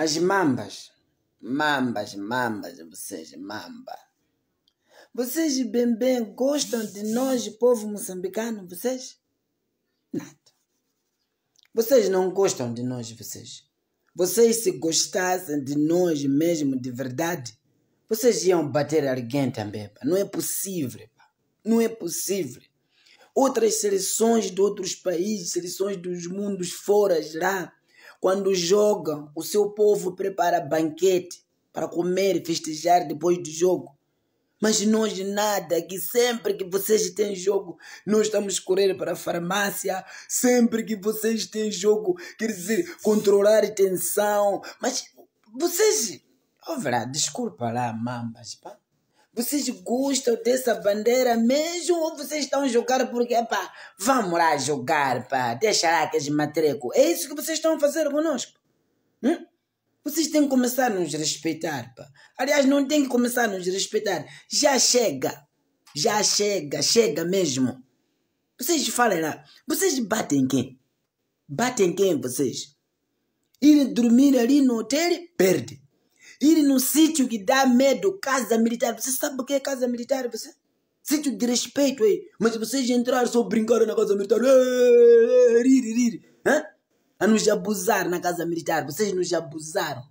Mas mambas, mambas, mambas, vocês, mamba. Vocês bem bem gostam de nós, povo moçambicano, vocês? Nada. Vocês não gostam de nós, vocês. Vocês se gostassem de nós mesmo de verdade, vocês iam bater alguém também. Pá. Não é possível. Pá. Não é possível. Outras seleções de outros países, seleções dos mundos fora lá, quando joga, o seu povo prepara banquete para comer e festejar depois do jogo. Mas nós nada, que sempre que vocês têm jogo, nós estamos correndo para a farmácia, sempre que vocês têm jogo, quer dizer, controlar a tensão. Mas vocês. Oh, Vera, desculpa lá, mambas, pá. Vocês gostam dessa bandeira mesmo ou vocês estão a jogar porque, pá, vamos lá jogar, pá, deixa lá aqueles matreco. É isso que vocês estão a fazer conosco. Hum? Vocês têm que começar a nos respeitar, pá. Aliás, não tem que começar a nos respeitar. Já chega. Já chega, chega mesmo. Vocês falem lá. Vocês batem quem? Batem quem vocês? Ir dormir ali no hotel, perde ir num sítio que dá medo, casa militar. Você sabe o que é casa militar? Você? Sítio de respeito, aí. Mas vocês entraram só brincar na casa militar. rir, rir. Hã? Eh? A nos abusar na casa militar. Vocês nos abusaram.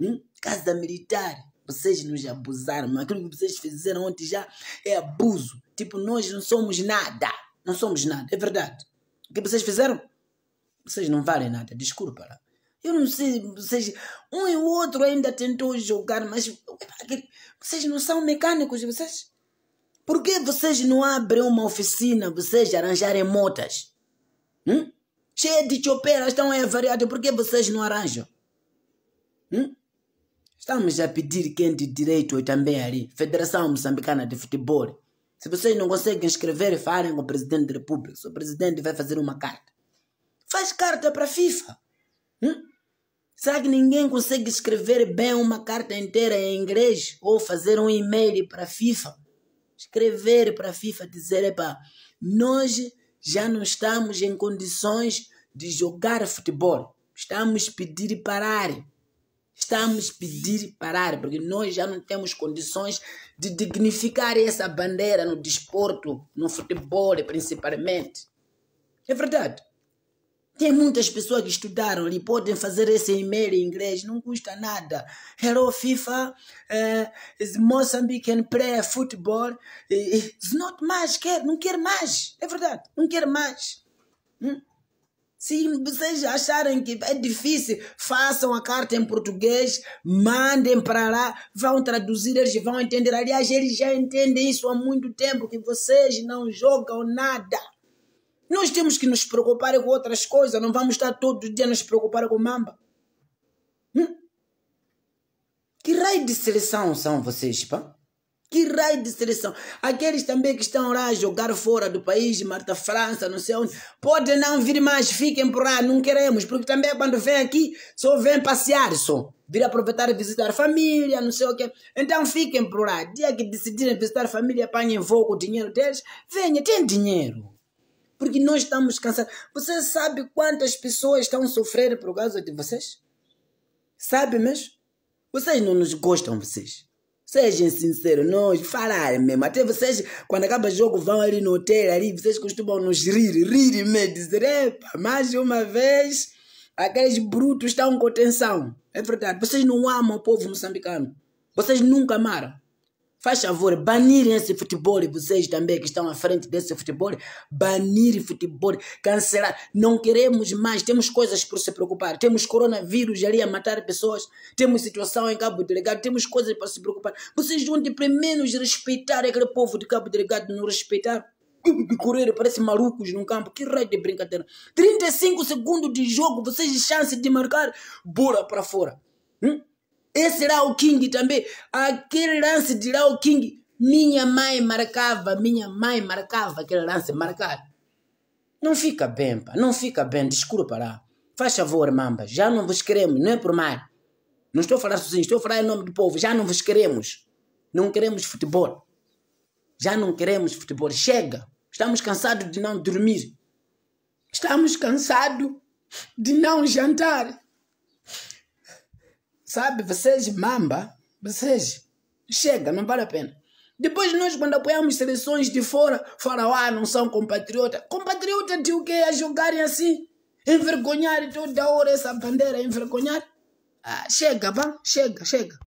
Hum? Casa militar. Vocês nos abusaram. Mas aquilo que vocês fizeram ontem já é abuso. Tipo, nós não somos nada. Não somos nada. É verdade. O que vocês fizeram? Vocês não valem nada. Desculpa lá. Eu não sei, vocês, um e o outro ainda tentou jogar, mas vocês não são mecânicos, vocês. Por que vocês não abrem uma oficina, vocês arranjarem motas? Hum? Cheia de choperas estão aí variados, por que vocês não arranjam? Hum? Estamos a pedir quem de direito também ali, Federação Moçambicana de Futebol. Se vocês não conseguem escrever, falem com o Presidente da República. O Presidente vai fazer uma carta. Faz carta para a FIFA. Hum? Será que ninguém consegue escrever bem uma carta inteira em inglês ou fazer um e-mail para a FIFA? Escrever para a FIFA dizer, epa, nós já não estamos em condições de jogar futebol. Estamos pedir parar. Estamos pedir parar, porque nós já não temos condições de dignificar essa bandeira no desporto, no futebol principalmente. É verdade. Tem muitas pessoas que estudaram lhe podem fazer esse e-mail em inglês, não custa nada. Hello FIFA, uh, eh, Mozambique can play football. Eh, eh, it's not mais, quer, não quer mais. É verdade, não quer mais. Hum? Se vocês acharem que é difícil, façam a carta em português, mandem para lá, vão traduzir, eles vão entender. Aliás, eles já entendem isso há muito tempo, que vocês não jogam nada. Nós temos que nos preocupar com outras coisas, não vamos estar todo dia nos preocupar com mamba. Hum? Que raio de seleção são vocês, pá? Que raio de seleção? Aqueles também que estão lá a jogar fora do país, Marta França, não sei onde, podem não vir mais, fiquem por lá, não queremos, porque também quando vem aqui, só vem passear só. Vir aproveitar e visitar a família, não sei o quê. Então fiquem por lá. Dia que decidirem visitar família, apanhem voo com o dinheiro deles, venha, tem dinheiro. Porque nós estamos cansados. Você sabe quantas pessoas estão sofrendo por causa de vocês? Sabe mesmo? Vocês não nos gostam, vocês. Sejam sinceros, nós falarem mesmo. Até vocês, quando acaba o jogo, vão ali no hotel, ali, vocês costumam nos rir, rir mesmo, dizer, epa, mais uma vez, aqueles brutos estão com tensão. É verdade, vocês não amam o povo moçambicano. Vocês nunca amaram. Faz favor, banirem esse futebol, vocês também que estão à frente desse futebol, banir futebol, cancelar. Não queremos mais, temos coisas para se preocupar. Temos coronavírus ali a matar pessoas, temos situação em Cabo Delegado, temos coisas para se preocupar. Vocês vão de pelo menos respeitar aquele povo de Cabo Delegado, não respeitar correr, parece malucos num campo. Que raio de brincadeira. 35 segundos de jogo, vocês de chance de marcar, bola para fora. Hum? Esse o King também, aquele lance de o King, minha mãe marcava, minha mãe marcava aquele lance, marcar. Não fica bem, pá, não fica bem, desculpa lá. Faz favor, mamba, já não vos queremos, não é por mal. Não estou a falar sozinho, estou a falar em nome do povo, já não vos queremos. Não queremos futebol. Já não queremos futebol, chega. Estamos cansados de não dormir. Estamos cansados de não jantar. Sabe, vocês mamba, vocês chega, não vale a pena. Depois nós, quando apoiamos seleções de fora, falam, ah, não são compatriota. Compatriota de o quê? A jogarem assim? Envergonhar toda hora essa bandeira, envergonhar? Ah, chega, vá chega, chega.